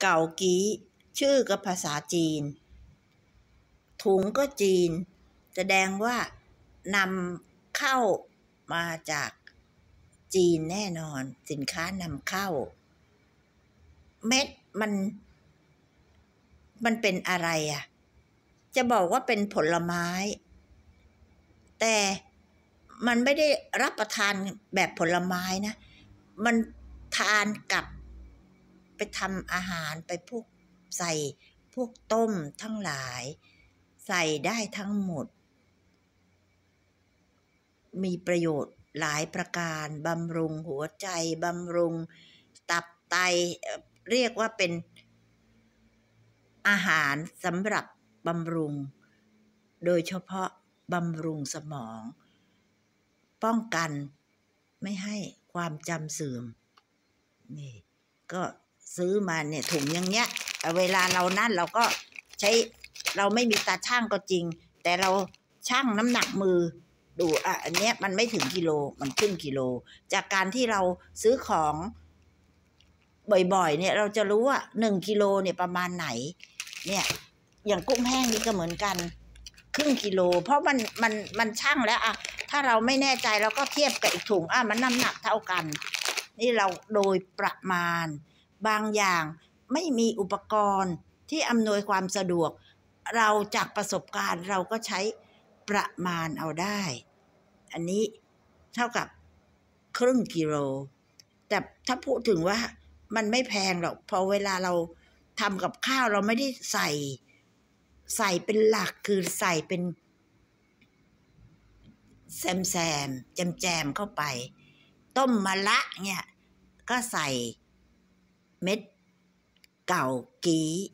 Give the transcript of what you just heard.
เก่ากี้ชื่อก็ภาษาจีน ถุงก็จีน แสดงว่านำเข้ามาจากจีนแน่นอน สินค้านำเข้าเม็ด มันมันเป็นอะไรอะ่ะจะบอกว่าเป็นผลไม้ แต่มันไม่ได้รับประทานแบบผลไม้นะ มันทานกับไปทำอาหารไปพวก ใส่พวกต้มทั้งหลาย ใส่ได้ทั้งหมด มีประโยชน์หลายประการบำรุงหัวใจบำรุง ตับไต เรียกว่าเป็น อาหารสำหรับบำรุง โดยเฉพาะบำรุงสมอง ป้องกันไม่ให้ความจำเสื่อมนี่ก็ซื้อมาเนี่ยถุงอย่างเงี้ย เวลาเรานั่นเราก็ใช้เราไม่มีตาช่างก็จริง แต่เราช่างน้ำหนักมือ ดู อ่ะ อันเนี้ยมันไม่ถึงกิโล มันครึ่งกิโล จากการที่เราซื้อของบ่อยๆ เนี่ย เราจะรู้ว่าหนึ่งกิโลเนี่ยประมาณไหน เนี่ยอย่างกุ้งแห้งนี่ก็เหมือนกัน ครึ่งกิโล เพราะมันมันมันช่างแล้วอะถ้าเราไม่แน่ใจเราก็เทียบกับอีกถุงอ่ะมันน้ำหนักเท่ากัน นี่เราโดยประมาณบางอย่างไม่มีอุปกรณ์ที่อำนวยความสะดวก เราจากประสบการณ์เราก็ใช้ประมาณเอาได้ อันนี้เท่ากับครึ่งกิโล แต่ถ้าพูดถึงว่ามันไม่แพงหรอกพอเวลาเราทำกับข้าวเราไม่ได้ใส่ ใส่เป็นหลักคือใส่เป็นแซมแซมแจมแจมเข้าไป ต้มมะละเนี่ยก็ใส่ mít cầu ký